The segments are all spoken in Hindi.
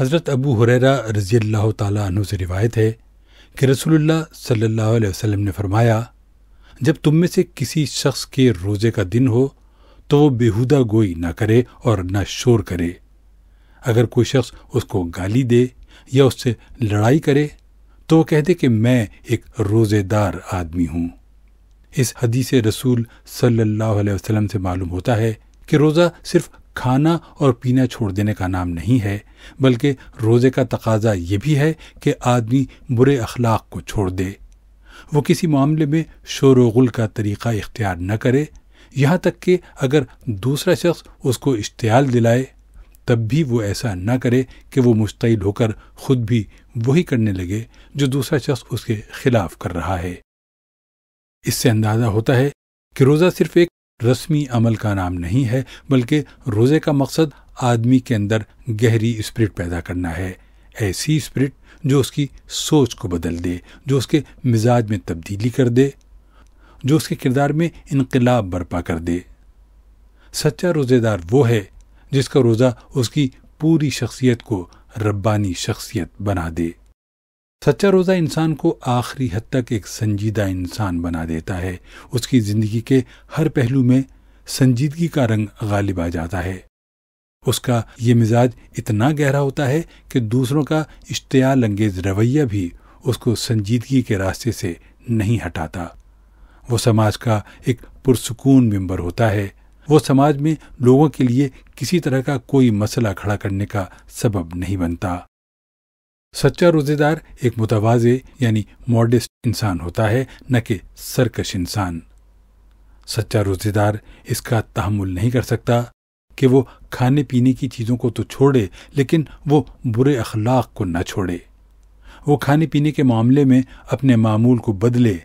हज़रत अबू हुररा रज़ी अल्लाह तु से रिवायत है कि रसूलुल्लाह सल्लल्लाहु अलैहि वसल्लम ने फरमाया जब तुम में से किसी शख्स के रोज़े का दिन हो तो वो बेहुदा गोई ना करे और ना शोर करे अगर कोई शख्स उसको गाली दे या उससे लड़ाई करे तो वो कह दे कि मैं एक रोज़ेदार आदमी हूँ इस हदीस रसूल सल्लल्लाहु अलैहि वसल्लम से मालूम होता है कि रोज़ा सिर्फ खाना और पीना छोड़ देने का नाम नहीं है बल्कि रोज़े का तकाजा यह भी है कि आदमी बुरे अखलाक को छोड़ दे वो किसी मामले में शोर वगुल का तरीक़ा इख्तियार न करे यहाँ तक कि अगर दूसरा शख्स उसको इश्तियाल दिलाए तब भी वो ऐसा न करे कि वो मुश्तिल होकर खुद भी वही करने लगे जो दूसरा शख्स उसके खिलाफ कर रहा है इससे अंदाज़ा होता है कि रोज़ा सिर्फ एक रस्मी अमल का नाम नहीं है बल्कि रोज़े का मकसद आदमी के अंदर गहरी स्प्रिट पैदा करना है ऐसी स्प्रिट जो उसकी सोच को बदल दे जो उसके मिजाज में तब्दीली कर दे जो उसके किरदार में इनकलाब बर्पा कर दे सच्चा रोज़ेदार वो है जिसका रोज़ा उसकी पूरी शख्सियत को रब्बानी शख्सियत बना दे सच्चा रोज़ा इंसान को आखिरी हद तक एक संजीदा इंसान बना देता है उसकी ज़िंदगी के हर पहलू में संजीदगी का रंग गालिब आ जाता है उसका ये मिजाज इतना गहरा होता है कि दूसरों का इश्तियाल अंगेज रवैया भी उसको संजीदगी के रास्ते से नहीं हटाता वो समाज का एक पुरसकून मेंबर होता है वो समाज में लोगों के लिए किसी तरह का कोई मसला खड़ा करने का सबब नहीं बनता सच्चा रोजेदार एक मुतवाजे यानी मॉडेस्ट इंसान होता है न कि सरकश इंसान सच्चा रोजेदार इसका तहमुल नहीं कर सकता कि वो खाने पीने की चीज़ों को तो छोड़े लेकिन वो बुरे अखलाक को न छोड़े वो खाने पीने के मामले में अपने मामूल को बदले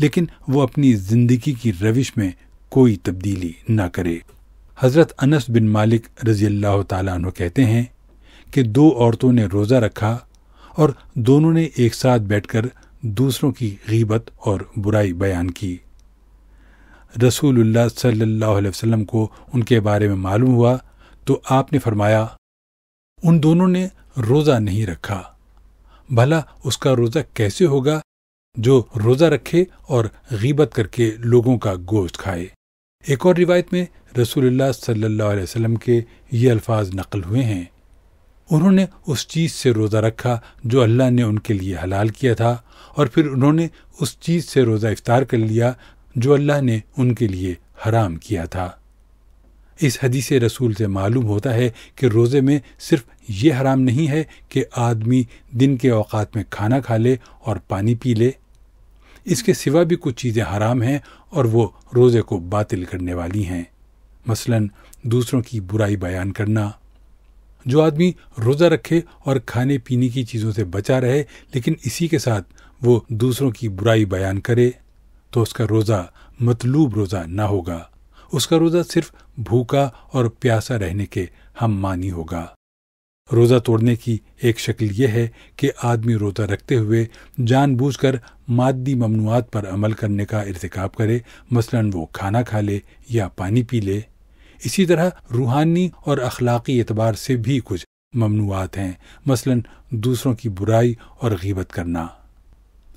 लेकिन वो अपनी जिंदगी की रविश में कोई तब्दीली न करे हजरत अनस बिन मालिक रजी अल्लाह हैं कि दो औरतों ने रोज़ा रखा और दोनों ने एक साथ बैठकर दूसरों की गीबत और बुराई बयान की रसूलुल्लाह सल्लल्लाहु अलैहि वसल्लम को उनके बारे में मालूम हुआ तो आपने फरमाया उन दोनों ने रोज़ा नहीं रखा भला उसका रोज़ा कैसे होगा जो रोज़ा रखे और गीबत करके लोगों का गोश्त खाए एक और रिवायत में रसूलुल्लाह सल्लल्लाहु अलैहि वसल्लम के ये अल्फाज नकल हुए हैं उन्होंने उस चीज़ से रोज़ा रखा जो अल्लाह ने उनके लिए हलाल किया था और फिर उन्होंने उस चीज़ से रोज़ा इफ्तार कर लिया जो अल्लाह ने उनके लिए हराम किया था इस हदीस रसूल से मालूम होता है कि रोज़े में सिर्फ ये हराम नहीं है कि आदमी दिन के अवकात में खाना खा ले और पानी पी ले इसके सिवा भी कुछ चीज़ें हराम हैं और वो रोज़े को बातिल करने वाली हैं मसलन दूसरों की बुराई बयान करना जो आदमी रोज़ा रखे और खाने पीने की चीज़ों से बचा रहे लेकिन इसी के साथ वो दूसरों की बुराई बयान करे तो उसका रोज़ा मतलूब रोज़ा ना होगा उसका रोज़ा सिर्फ भूखा और प्यासा रहने के हम मानी होगा रोज़ा तोड़ने की एक शक्ल यह है कि आदमी रोज़ा रखते हुए जानबूझकर मादी ममनुआत पर अमल करने का इरतकब करे मसलन वो खाना खा ले या पानी पी ले इसी तरह रूहानी और अखलाकी एतबार से भी कुछ ममनुआत हैं मसलन दूसरों की बुराई और गीबत करना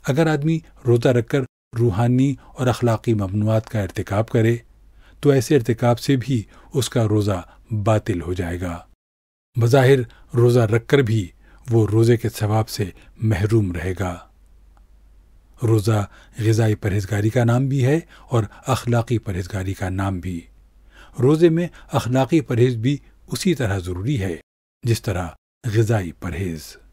अगर आदमी रोज़ा रखकर रूहानी और अखलाकी ममनुआत का इरतकब करे तो ऐसे इरतक से भी उसका रोज़ा बातिल हो जाएगा बज़ाहिर रोज़ा रख कर भी वो रोज़े के सवाब से महरूम रहेगा रोज़ा गज़ाई परहेजगारी का नाम भी है और अखलाकी परहेजगारी का नाम भी रोज़े में अखलाकी परहेज़ भी उसी तरह ज़रूरी है जिस तरह गज़ाई परहेज़